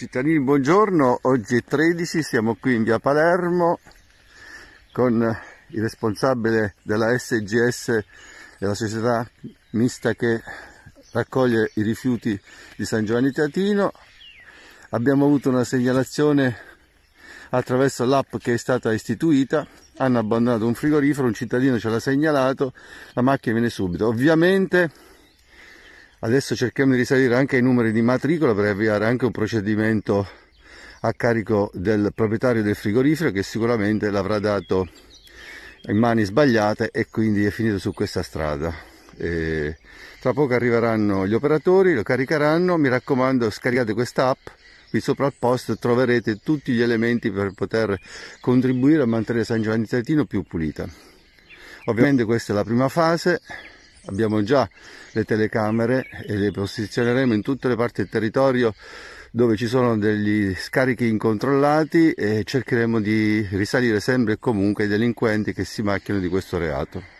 Cittadini, buongiorno, oggi è 13, siamo qui in via Palermo con il responsabile della SGS, della società mista che raccoglie i rifiuti di San Giovanni Teatino. Abbiamo avuto una segnalazione attraverso l'app che è stata istituita, hanno abbandonato un frigorifero, un cittadino ce l'ha segnalato, la macchina viene subito. Ovviamente Adesso cerchiamo di risalire anche ai numeri di matricola per avviare anche un procedimento a carico del proprietario del frigorifero che sicuramente l'avrà dato in mani sbagliate e quindi è finito su questa strada. E tra poco arriveranno gli operatori, lo caricheranno, mi raccomando scaricate questa app, qui sopra al post troverete tutti gli elementi per poter contribuire a mantenere San Giovanni Tretino più pulita. Ovviamente questa è la prima fase, abbiamo già le telecamere e le posizioneremo in tutte le parti del territorio dove ci sono degli scarichi incontrollati e cercheremo di risalire sempre e comunque i delinquenti che si macchiano di questo reato.